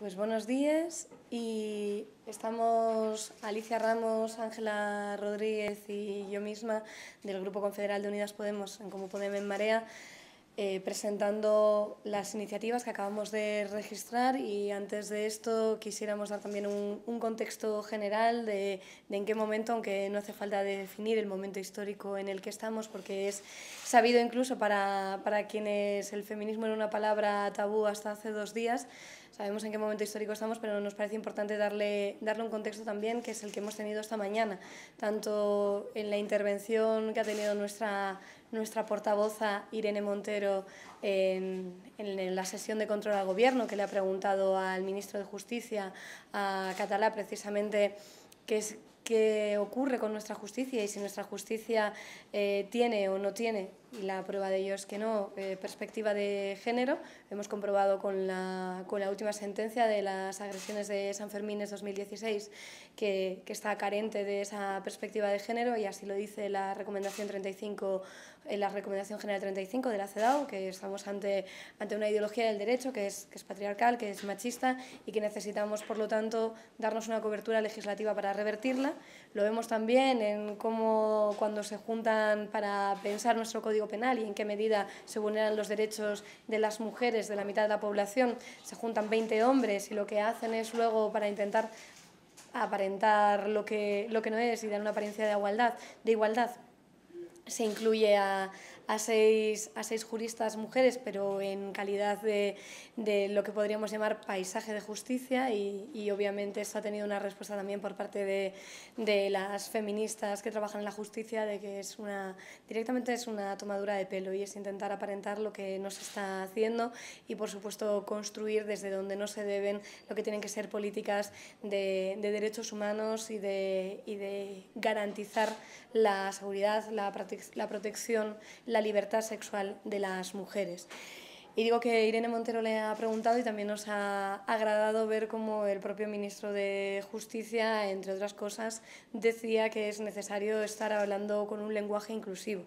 Pues buenos días y estamos Alicia Ramos, Ángela Rodríguez y yo misma del Grupo Confederal de Unidas Podemos en Como Podemos en Marea eh, presentando las iniciativas que acabamos de registrar y antes de esto quisiéramos dar también un, contexto general de, en qué momento, aunque no hace falta definir el momento histórico en el que estamos, porque es sabido incluso para, quienes el feminismo era una palabra tabú hasta hace dos días, sabemos en qué momento histórico estamos, pero nos parece importante darle, darle un contexto también, que es el que hemos tenido esta mañana, tanto en la intervención que ha tenido nuestra nuestra portavoz, Irene Montero en, la sesión de control al Gobierno, que le ha preguntado al ministro de Justicia, a Catalá, precisamente qué es qué ocurre con nuestra justicia y si nuestra justicia eh, tiene o no tiene, y la prueba de ello es que no, eh, perspectiva de género. Hemos comprobado con la, con la, última sentencia de las agresiones de San Fermines 2016 que, que está carente de esa perspectiva de género y así lo dice la recomendación 35 en la Recomendación General 35 de la CEDAW, que estamos ante, ante una ideología del derecho que es, patriarcal, que es machista y que necesitamos, por lo tanto, darnos una cobertura legislativa para revertirla. Lo vemos también en cómo cuando se juntan para pensar nuestro Código Penal y en qué medida se vulneran los derechos de las mujeres de la mitad de la población, se juntan 20 hombres y lo que hacen es luego para intentar aparentar lo que, lo que no es y dar una apariencia de igualdad, de igualdad se incluye a a seis, a seis juristas mujeres, pero en calidad de, lo que podríamos llamar paisaje de justicia y, obviamente esto ha tenido una respuesta también por parte de, las feministas que trabajan en la justicia de que es una, directamente es una tomadura de pelo y es intentar aparentar lo que no se está haciendo y por supuesto construir desde donde no se deben lo que tienen que ser políticas de, derechos humanos y de, de garantizar la seguridad, la, la protección, la la libertad sexual de las mujeres. Y digo que Irene Montero le ha preguntado y también nos ha agradado ver cómo el propio ministro de Justicia, entre otras cosas, decía que es necesario estar hablando con un lenguaje inclusivo.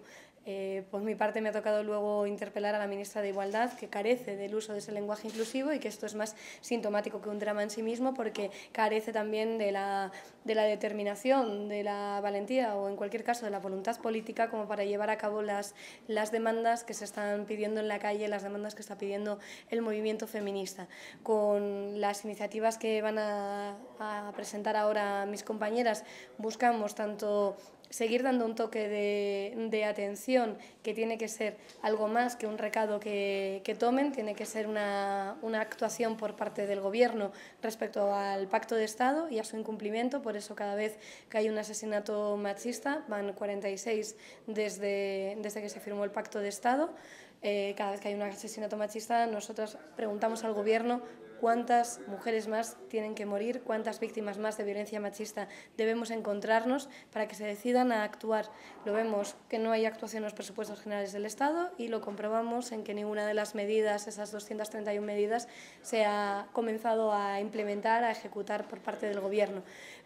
Eh, por mi parte me ha tocado luego interpelar a la ministra de Igualdad, que carece del uso de ese lenguaje inclusivo y que esto es más sintomático que un drama en sí mismo porque carece también de la, de la determinación, de la valentía o en cualquier caso de la voluntad política como para llevar a cabo las, las demandas que se están pidiendo en la calle, las demandas que está pidiendo el movimiento feminista. Con las iniciativas que van a, a presentar ahora mis compañeras buscamos tanto seguir dando un toque de, atención, que tiene que ser algo más que un recado que, tomen, tiene que ser una, actuación por parte del Gobierno respecto al Pacto de Estado y a su incumplimiento. Por eso cada vez que hay un asesinato machista, van 46 desde, desde que se firmó el Pacto de Estado, eh, cada vez que hay un asesinato machista, nosotros preguntamos al Gobierno cuántas mujeres más tienen que morir, cuántas víctimas más de violencia machista debemos encontrarnos para que se decidan a actuar. Lo vemos que no hay actuación en los presupuestos generales del Estado y lo comprobamos en que ninguna de las medidas, esas 231 medidas, se ha comenzado a implementar, a ejecutar por parte del Gobierno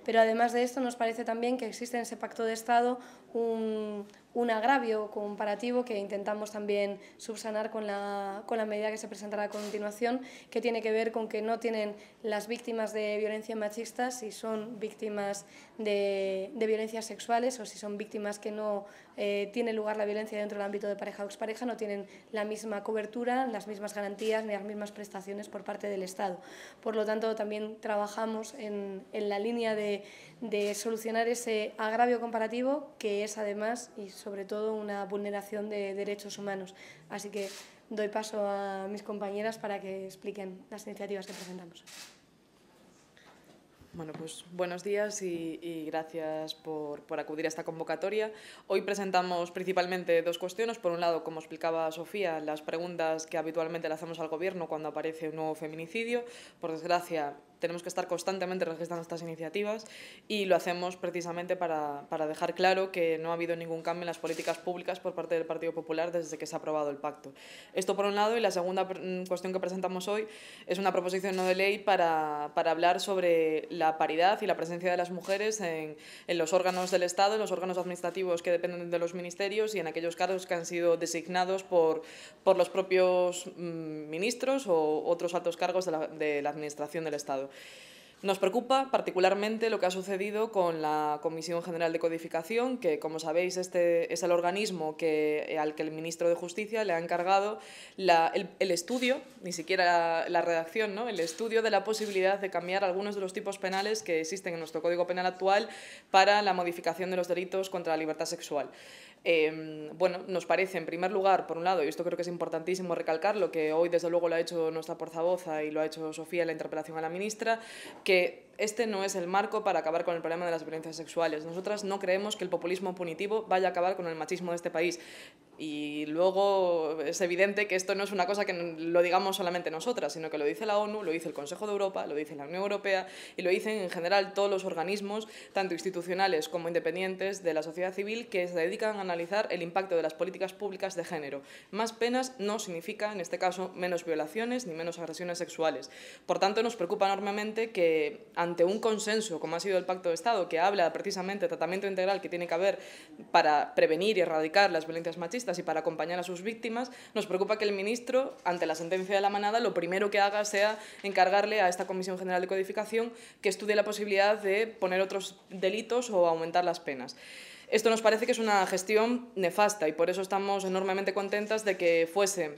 pero además de esto nos parece también que existe en ese pacto de Estado un, agravio comparativo que intentamos también subsanar con la, medida que se presentará a continuación, que tiene que ver con que no tienen las víctimas de violencia machista si son víctimas de, de violencias sexuales o si son víctimas que no eh, tiene lugar la violencia dentro del ámbito de pareja o expareja no tienen la misma cobertura, las mismas garantías ni las mismas prestaciones por parte del Estado. Por lo tanto, también trabajamos en, en la línea de, de solucionar ese agravio comparativo que es además y sobre todo una vulneración de derechos humanos. Así que doy paso a mis compañeras para que expliquen las iniciativas que presentamos. Bueno, pues buenos días y, gracias por, por, acudir a esta convocatoria. Hoy presentamos principalmente dos cuestiones. Por un lado, como explicaba Sofía, las preguntas que habitualmente le hacemos al Gobierno cuando aparece un nuevo feminicidio. Por desgracia, tenemos que estar constantemente registrando estas iniciativas y lo hacemos precisamente para, dejar claro que no ha habido ningún cambio en las políticas públicas por parte del Partido Popular desde que se ha aprobado el pacto. Esto por un lado y la segunda mm, cuestión que presentamos hoy es una proposición no de ley para, hablar sobre la paridad y la presencia de las mujeres en, los órganos del Estado, en los órganos administrativos que dependen de los ministerios y en aquellos cargos que han sido designados por, por los propios mm, ministros o otros altos cargos de la Administración del Estado. Nos preocupa particularmente lo que ha sucedido con la Comisión General de Codificación, que, como sabéis, este es el organismo al que el ministro de Justicia le ha encargado el, estudio, ni siquiera la, la, redacción, ¿no? el estudio de la posibilidad de cambiar algunos de los tipos penales que existen en nuestro Código Penal actual para la modificación de los delitos contra la libertad sexual. Em, bueno, nos parece, en primer lugar, por un lado, y esto creo que es importantísimo recalcarlo, que hoy desde luego lo ha hecho nuestra portavoz y lo ha hecho Sofía en la interpelación a la ministra, que este no es el marco para acabar con el problema de las violencias sexuales. Nosotras no creemos que el populismo punitivo vaya a acabar con el machismo de este país. Y luego es evidente que esto no es una cosa que lo digamos solamente nosotras, sino que lo dice la ONU, lo dice el Consejo de Europa, lo dice la Unión Europea y lo dicen en general todos los organismos, tanto institucionales como independientes de la sociedad civil, que se dedican a analizar el impacto de las políticas públicas de género. Más penas no significa, en este caso, menos violaciones ni menos agresiones sexuales. Por tanto, nos preocupa enormemente que, ante un consenso, como ha sido el Pacto de Estado, que habla precisamente de tratamiento integral que tiene que haber para prevenir y erradicar las violencias machistas y para acompañar a sus víctimas, nos preocupa que el ministro, ante la sentencia de la manada, lo primero que haga sea encargarle a esta Comisión General de Codificación que estudie la posibilidad de poner otros delitos o aumentar las penas. Esto nos parece que es una gestión nefasta y por eso estamos enormemente contentas de que fuese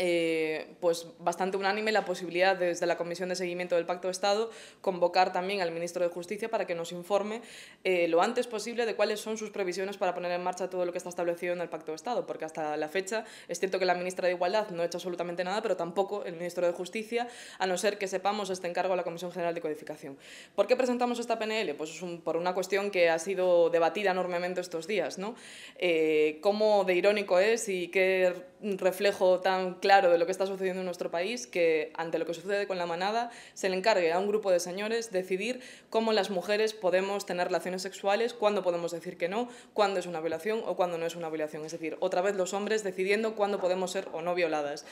eh, pues bastante unánime la posibilidad desde la Comisión de Seguimiento del Pacto de Estado convocar también al ministro de Justicia para que nos informe eh, lo antes posible de cuáles son sus previsiones para poner en marcha todo lo que está establecido en el Pacto de Estado, porque hasta la fecha es cierto que la ministra de Igualdad no ha hecho absolutamente nada, pero tampoco el ministro de Justicia, a no ser que sepamos este encargo a la Comisión General de Codificación. ¿Por qué presentamos esta PNL? Pues por una cuestión que ha sido debatida enormemente estos días, ¿no? Eh, ¿Cómo de irónico es y qué reflejo tan claro de lo que está sucediendo en nuestro país que ante lo que sucede con la manada se le encargue a un grupo de señores decidir cómo las mujeres podemos tener relaciones sexuales, cuándo podemos decir que no, cuándo es una violación o cuándo no es una violación. Es decir, otra vez los hombres decidiendo cuándo podemos ser o no violadas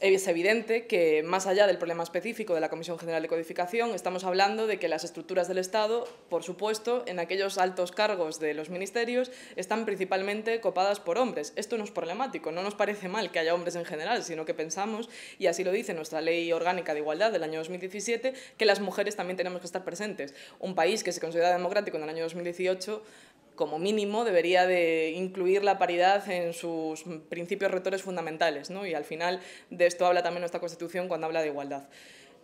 es evidente que, más allá del problema específico de la Comisión General de Codificación, estamos hablando de que las estructuras del Estado, por supuesto, en aquellos altos cargos de los ministerios, están principalmente copadas por hombres. Esto no es problemático, no nos parece mal que haya hombres en general, sino que pensamos, y así lo dice nuestra Ley Orgánica de Igualdad del año 2017, que las mujeres también tenemos que estar presentes. Un país que se considera democrático en el año 2018 como mínimo debería de incluir la paridad en sus principios rectores fundamentales, ¿no? Y al final de esto habla también nuestra Constitución cuando habla de igualdad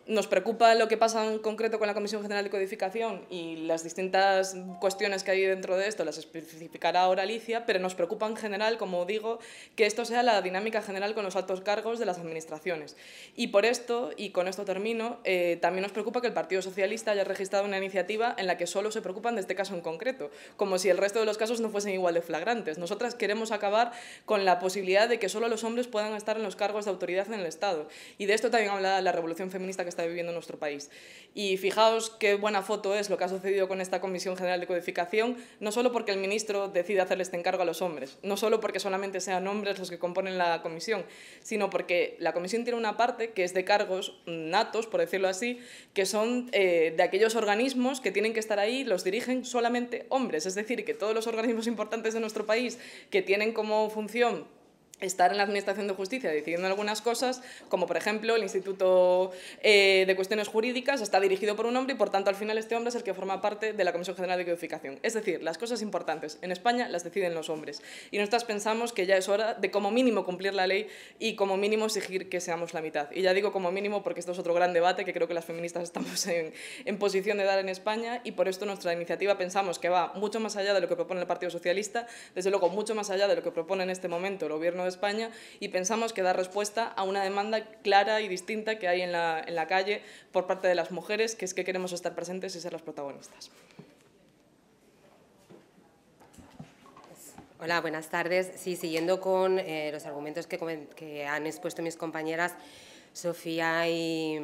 nos preocupa lo que pasa en concreto con la Comisión General de Codificación y las distintas cuestiones que hay dentro de esto, las especificará ahora Alicia, pero nos preocupa en general, como digo, que esto sea la dinámica general con los altos cargos de las administraciones. Y por esto, y con esto termino, eh, también nos preocupa que el Partido Socialista haya registrado una iniciativa en la que solo se preocupan de este caso en concreto, como si el resto de los casos no fuesen igual de flagrantes. Nosotras queremos acabar con la posibilidad de que solo los hombres puedan estar en los cargos de autoridad en el Estado. Y de esto también habla la revolución feminista que está viviendo nuestro país. Y fijaos qué buena foto es lo que ha sucedido con esta Comisión General de Codificación, no solo porque el ministro decide hacerle este encargo a los hombres, no solo porque solamente sean hombres los que componen la comisión, sino porque la comisión tiene una parte que es de cargos natos, por decirlo así, que son eh, de aquellos organismos que tienen que estar ahí, los dirigen solamente hombres. Es decir, que todos los organismos importantes de nuestro país que tienen como función estar en la Administración de Justicia decidiendo algunas cosas, como por ejemplo el Instituto eh, de Cuestiones Jurídicas está dirigido por un hombre y por tanto al final este hombre es el que forma parte de la Comisión General de Codificación. Es decir, las cosas importantes en España las deciden los hombres y nosotras pensamos que ya es hora de como mínimo cumplir la ley y como mínimo exigir que seamos la mitad. Y ya digo como mínimo porque esto es otro gran debate que creo que las feministas estamos en, en posición de dar en España y por esto nuestra iniciativa pensamos que va mucho más allá de lo que propone el Partido Socialista, desde luego mucho más allá de lo que propone en este momento el gobierno de España y pensamos que da respuesta a una demanda clara y distinta que hay en la, en la calle por parte de las mujeres, que es que queremos estar presentes y ser las protagonistas. Hola, buenas tardes. Sí, siguiendo con eh, los argumentos que, que han expuesto mis compañeras, Sofía y,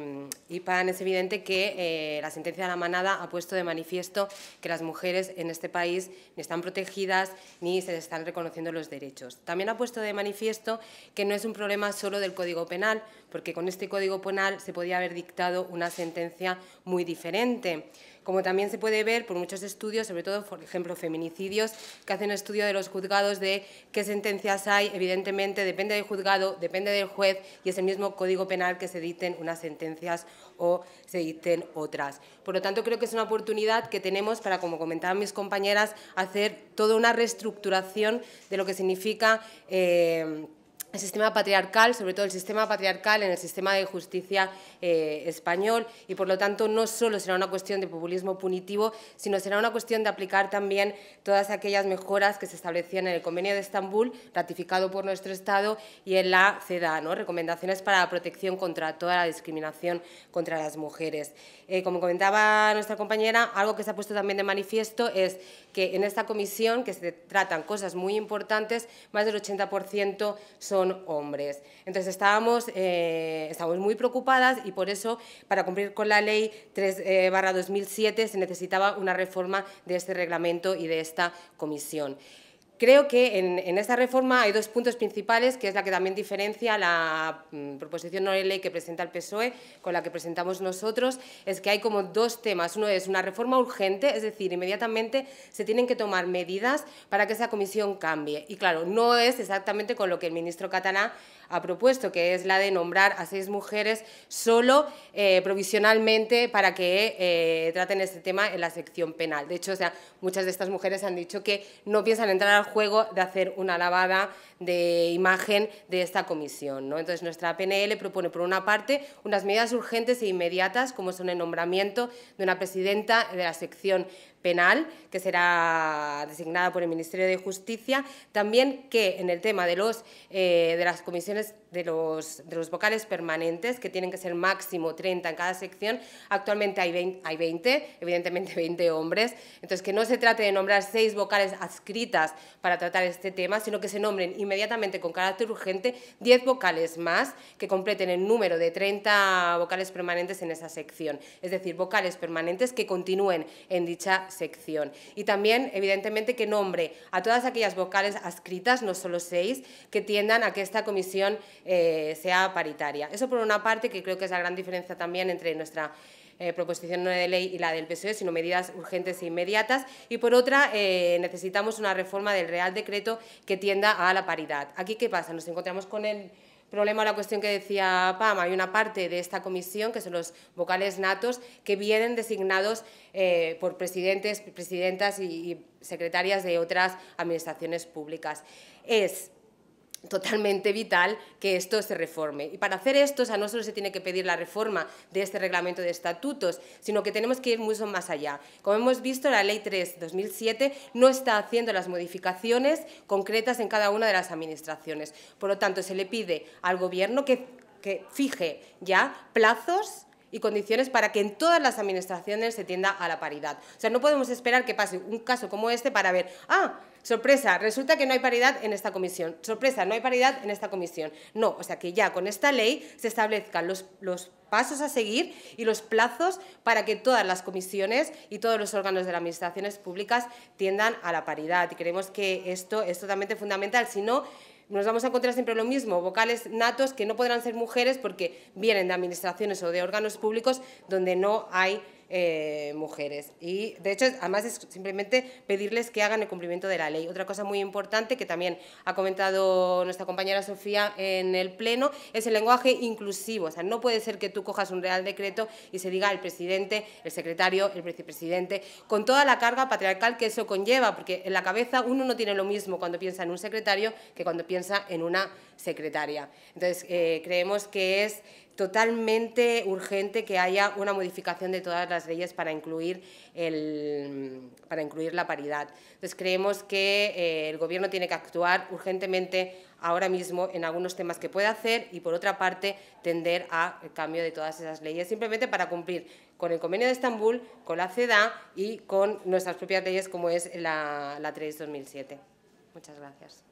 y Pan, es evidente que eh, la sentencia de la manada ha puesto de manifiesto que las mujeres en este país ni están protegidas ni se les están reconociendo los derechos. También ha puesto de manifiesto que no es un problema solo del Código Penal, porque con este Código Penal se podía haber dictado una sentencia muy diferente como también se puede ver por muchos estudios, sobre todo, por ejemplo, feminicidios, que hacen estudio de los juzgados de qué sentencias hay, evidentemente depende del juzgado, depende del juez y es el mismo código penal que se dicten unas sentencias o se dicten otras. Por lo tanto, creo que es una oportunidad que tenemos para, como comentaban mis compañeras, hacer toda una reestructuración de lo que significa... Eh, el sistema patriarcal, sobre todo el sistema patriarcal en el sistema de justicia eh, español, y por lo tanto no solo será una cuestión de populismo punitivo, sino será una cuestión de aplicar también todas aquellas mejoras que se establecían en el Convenio de Estambul, ratificado por nuestro Estado, y en la CEDA, ¿no? recomendaciones para la protección contra toda la discriminación contra las mujeres. Eh, como comentaba nuestra compañera, algo que se ha puesto también de manifiesto es que en esta comisión, que se tratan cosas muy importantes, más del 80% son hombres. Entonces eh, estábamos, muy preocupadas y por eso, para cumplir con la ley 3 2007, eh, se necesitaba una reforma de este reglamento y de esta comisión. Creo que en, esta reforma hay dos puntos principales, que es la que también diferencia la mm, proposición no de ley que presenta el PSOE con la que presentamos nosotros, es que hay como dos temas. Uno es una reforma urgente, es decir, inmediatamente se tienen que tomar medidas para que esa comisión cambie. Y claro, no es exactamente con lo que el ministro Catana ha propuesto, que es la de nombrar a seis mujeres solo eh, provisionalmente para que eh, traten este tema en la sección penal. De hecho, muchas de estas mujeres han dicho que no piensan entrar al juego de hacer una lavada de imagen de esta comisión. Entonces, nuestra PNL propone, por una parte, unas medidas urgentes e inmediatas, como son el nombramiento de una presidenta de la sección penal, que será designada por el Ministerio de Justicia. También que en el tema de, los, eh, de las comisiones de los, vocales permanentes, que tienen que ser máximo 30 en cada sección. Actualmente hay 20, hay 20, evidentemente 20 hombres. Entonces, que no se trate de nombrar seis vocales adscritas para tratar este tema, sino que se nombren inmediatamente con carácter urgente 10 vocales más que completen el número de 30 vocales permanentes en esa sección. Es decir, vocales permanentes que continúen en dicha sección. Y también, evidentemente, que nombre a todas aquellas vocales adscritas, no solo seis, que tiendan a que esta comisión eh, sea paritaria. Eso por una parte, que creo que es la gran diferencia también entre nuestra eh, proposición de ley y la del PSOE, sino medidas urgentes e inmediatas. Y por otra, eh, necesitamos una reforma del Real Decreto que tienda a la paridad. Aquí, ¿qué pasa? Nos encontramos con el problema o la cuestión que decía Pama. hay una parte de esta comisión, que son los vocales natos, que vienen designados por presidentes, presidentas y, y secretarias de otras administraciones públicas. Es totalmente vital que esto se reforme. Y para hacer esto, no solo se tiene que pedir la reforma de este reglamento de estatutos, sino que tenemos que ir mucho más allá. Como hemos visto, la Ley 3-2007 no está haciendo las modificaciones concretas en cada una de las administraciones. Por lo tanto, se le pide al Gobierno que, que fije ya plazos y condiciones para que en todas las administraciones se tienda a la paridad. O sea, no podemos esperar que pase un caso como este para ver, ah, sorpresa, resulta que no hay paridad en esta comisión, sorpresa, no hay paridad en esta comisión. No, o sea, que ya con esta ley se establezcan los, los pasos a seguir y los plazos para que todas las comisiones y todos los órganos de las administraciones públicas tiendan a la paridad. Y creemos que esto es totalmente fundamental, si no, nos vamos a encontrar siempre lo mismo, vocales natos que no podrán ser mujeres porque vienen de administraciones o de órganos públicos donde no hay eh, mujeres. Y de hecho, además es simplemente pedirles que hagan el cumplimiento de la ley. Otra cosa muy importante que también ha comentado nuestra compañera Sofía en el Pleno es el lenguaje inclusivo. O sea, no puede ser que tú cojas un Real Decreto y se diga el presidente, el secretario, el vicepresidente, con toda la carga patriarcal que eso conlleva, porque en la cabeza uno no tiene lo mismo cuando piensa en un secretario que cuando piensa en una secretaria. Entonces, eh, creemos que es totalmente urgente que haya una modificación de todas las leyes para incluir, el, para incluir la paridad. Entonces, creemos que eh, el Gobierno tiene que actuar urgentemente ahora mismo en algunos temas que puede hacer y, por otra parte, tender a cambio de todas esas leyes, simplemente para cumplir con el Convenio de Estambul, con la CEDA y con nuestras propias leyes, como es la, la 3-2007. Muchas gracias.